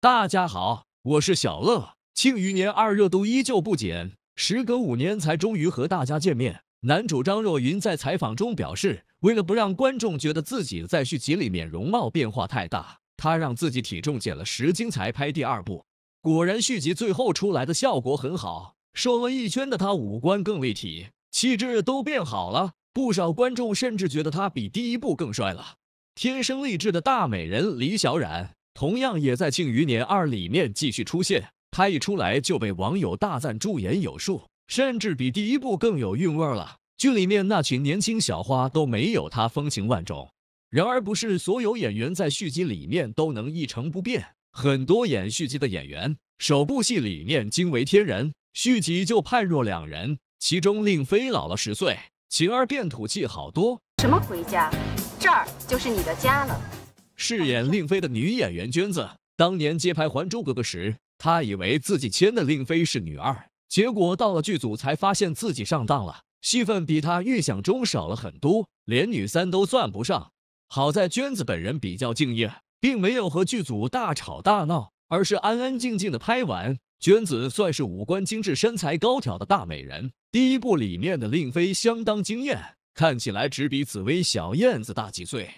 大家好，我是小乐。庆余年二热度依旧不减，时隔五年才终于和大家见面。男主张若昀在采访中表示，为了不让观众觉得自己在续集里面容貌变化太大，他让自己体重减了十斤才拍第二部。果然，续集最后出来的效果很好，瘦了一圈的他五官更立体，气质都变好了。不少观众甚至觉得他比第一部更帅了。天生丽质的大美人李小冉。同样也在《庆余年二》里面继续出现，他一出来就被网友大赞驻颜有术，甚至比第一部更有韵味了。剧里面那群年轻小花都没有他风情万种。然而，不是所有演员在续集里面都能一成不变，很多演续集的演员，首部戏里面惊为天人，续集就判若两人。其中令妃老了十岁，晴儿变土气好多。什么回家？这儿就是你的家了。饰演令妃的女演员娟子，当年接拍《还珠格格》时，她以为自己签的令妃是女二，结果到了剧组才发现自己上当了，戏份比她预想中少了很多，连女三都算不上。好在娟子本人比较敬业，并没有和剧组大吵大闹，而是安安静静的拍完。娟子算是五官精致、身材高挑的大美人，第一部里面的令妃相当惊艳，看起来只比紫薇、小燕子大几岁。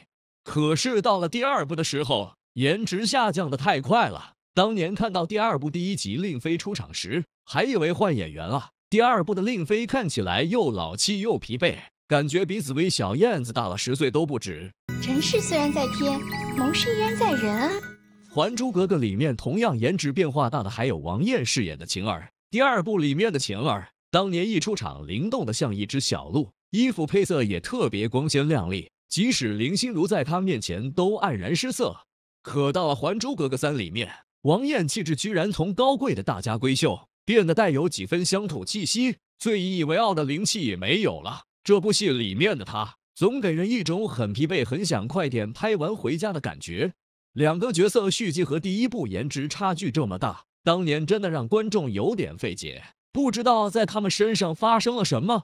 可是到了第二部的时候，颜值下降的太快了。当年看到第二部第一集令妃出场时，还以为换演员了。第二部的令妃看起来又老气又疲惫，感觉比紫薇小燕子大了十岁都不止。尘世虽然在天，谋事依然在人。《还珠格格》里面同样颜值变化大的还有王艳饰演的晴儿。第二部里面的晴儿，当年一出场灵动的像一只小鹿，衣服配色也特别光鲜亮丽。即使林心如在他面前都黯然失色，可到了《还珠格格三》里面，王艳气质居然从高贵的大家闺秀变得带有几分乡土气息，最引以为傲的灵气也没有了。这部戏里面的她，总给人一种很疲惫、很想快点拍完回家的感觉。两个角色续集和第一部颜值差距这么大，当年真的让观众有点费解，不知道在他们身上发生了什么。《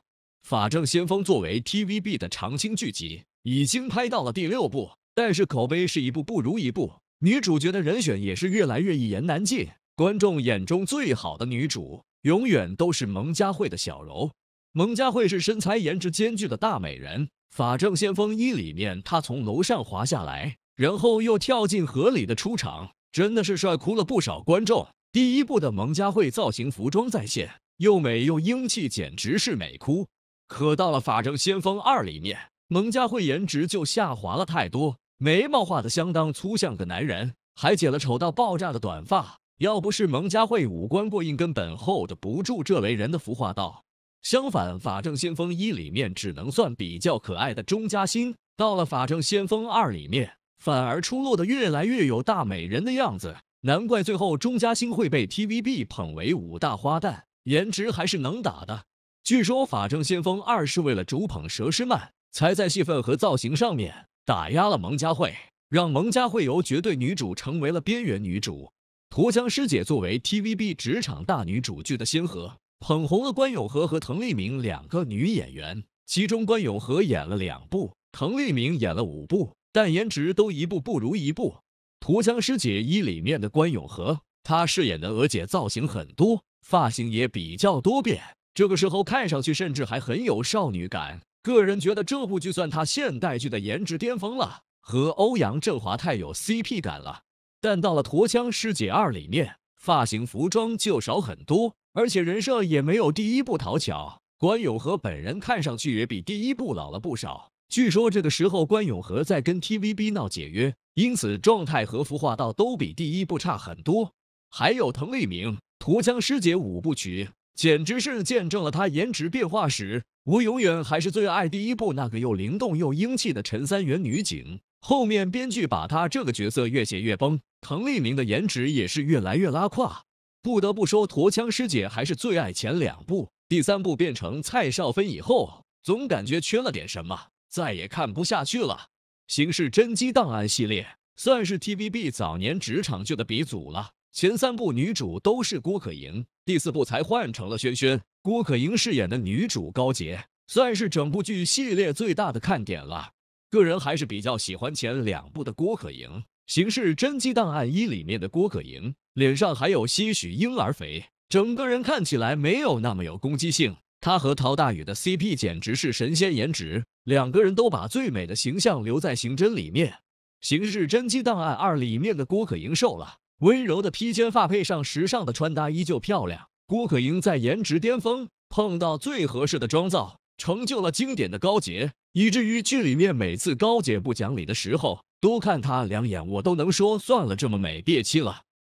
法正先锋》作为 TVB 的常青剧集。已经拍到了第六部，但是口碑是一部不如一部，女主角的人选也是越来越一言难尽。观众眼中最好的女主，永远都是蒙嘉慧的小柔。蒙嘉慧是身材颜值兼具的大美人，《法证先锋一》里面她从楼上滑下来，然后又跳进河里的出场，真的是帅哭了不少观众。第一部的蒙佳慧造型服装再现，又美又英气，简直是美哭。可到了《法证先锋二》里面。蒙嘉慧颜值就下滑了太多，眉毛画的相当粗，像个男人，还剪了丑到爆炸的短发。要不是蒙嘉慧五官过硬，根本 hold 不住这类人的浮化道。相反，《法证先锋一》里面只能算比较可爱的钟嘉欣，到了《法证先锋二》里面，反而出落的越来越有大美人的样子。难怪最后钟嘉欣会被 TVB 捧为五大花旦，颜值还是能打的。据说《法证先锋二》是为了主捧佘诗曼。才在戏份和造型上面打压了蒙嘉慧，让蒙嘉慧由绝对女主成为了边缘女主。涂江师姐作为 TVB 职场大女主剧的先河，捧红了关咏荷和滕丽明两个女演员，其中关咏荷演了两部，滕丽明演了五部，但颜值都一部不如一部。涂江师姐一里面的关咏荷，她饰演的娥姐造型很多，发型也比较多变，这个时候看上去甚至还很有少女感。个人觉得这部剧算他现代剧的颜值巅峰了，和欧阳震华太有 CP 感了。但到了《驼枪师姐二》里面，发型、服装就少很多，而且人设也没有第一部讨巧。关咏荷本人看上去也比第一部老了不少。据说这个时候关咏荷在跟 TVB 闹解约，因此状态和服化道都比第一部差很多。还有滕丽名，《驼枪师姐五部曲》简直是见证了她颜值变化史。我永远还是最爱第一部那个又灵动又英气的陈三元女警，后面编剧把她这个角色越写越崩，滕丽名的颜值也是越来越拉胯。不得不说，驼枪师姐还是最爱前两部，第三部变成蔡少芬以后，总感觉缺了点什么，再也看不下去了。刑事侦缉档案系列算是 TVB 早年职场剧的鼻祖了。前三部女主都是郭可盈，第四部才换成了宣萱。郭可盈饰演的女主高洁，算是整部剧系列最大的看点了。个人还是比较喜欢前两部的郭可盈，《刑事侦缉档案一》里面的郭可盈脸上还有些许婴儿肥，整个人看起来没有那么有攻击性。她和陶大宇的 CP 简直是神仙颜值，两个人都把最美的形象留在刑侦里面。《刑事侦缉档案二》里面的郭可盈瘦了。温柔的披肩发配上时尚的穿搭依旧漂亮。郭可盈在颜值巅峰碰到最合适的妆造，成就了经典的高洁，以至于剧里面每次高洁不讲理的时候多看她两眼，我都能说算了，这么美别气了。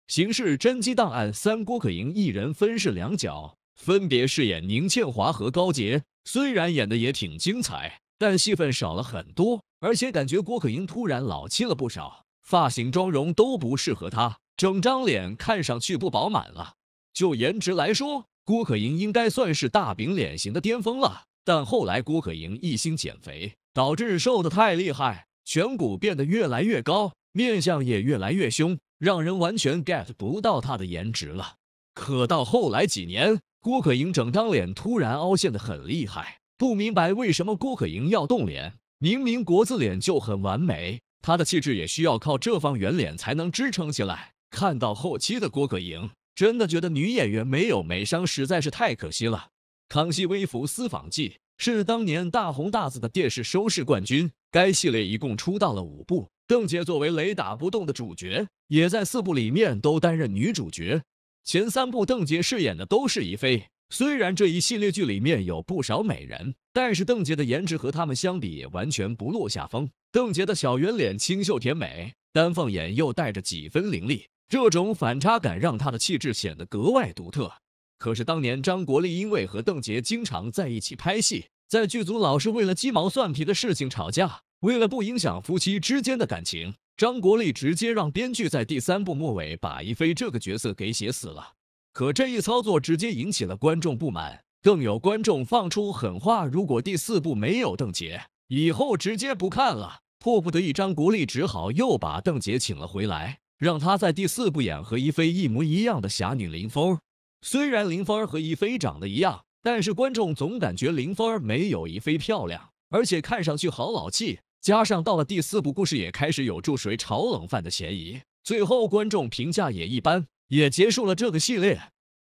《刑事侦缉档案三》郭可盈一人分饰两角，分别饰演宁倩华和高洁，虽然演的也挺精彩，但戏份少了很多，而且感觉郭可盈突然老气了不少，发型妆容都不适合她。整张脸看上去不饱满了。就颜值来说，郭可盈应该算是大饼脸型的巅峰了。但后来郭可盈一心减肥，导致瘦得太厉害，颧骨变得越来越高，面相也越来越凶，让人完全 get 不到她的颜值了。可到后来几年，郭可盈整张脸突然凹陷的很厉害，不明白为什么郭可盈要动脸。明明国字脸就很完美，她的气质也需要靠这方圆脸才能支撑起来。看到后期的郭可盈，真的觉得女演员没有美商实在是太可惜了。《康熙微服私访记》是当年大红大紫的电视收视冠军，该系列一共出道了五部，邓婕作为雷打不动的主角，也在四部里面都担任女主角。前三部邓婕饰演的都是宜妃，虽然这一系列剧里面有不少美人，但是邓婕的颜值和她们相比完全不落下风。邓婕的小圆脸清秀甜美，丹凤眼又带着几分凌厉。这种反差感让他的气质显得格外独特。可是当年张国立因为和邓婕经常在一起拍戏，在剧组老是为了鸡毛蒜皮的事情吵架。为了不影响夫妻之间的感情，张国立直接让编剧在第三部末尾把一菲这个角色给写死了。可这一操作直接引起了观众不满，更有观众放出狠话：如果第四部没有邓婕，以后直接不看了。迫不得已，张国立只好又把邓婕请了回来。让他在第四部演和一菲一模一样的侠女林峰虽然林峰和一菲长得一样，但是观众总感觉林峰没有一菲漂亮，而且看上去好老气。加上到了第四部，故事也开始有注水炒冷饭的嫌疑，最后观众评价也一般，也结束了这个系列。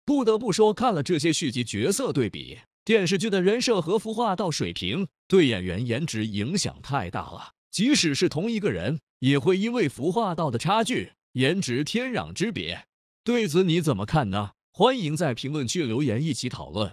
不得不说，看了这些续集角色对比，电视剧的人设和服化道水平对演员颜值影响太大了，即使是同一个人，也会因为服化道的差距。颜值天壤之别，对此你怎么看呢？欢迎在评论区留言，一起讨论。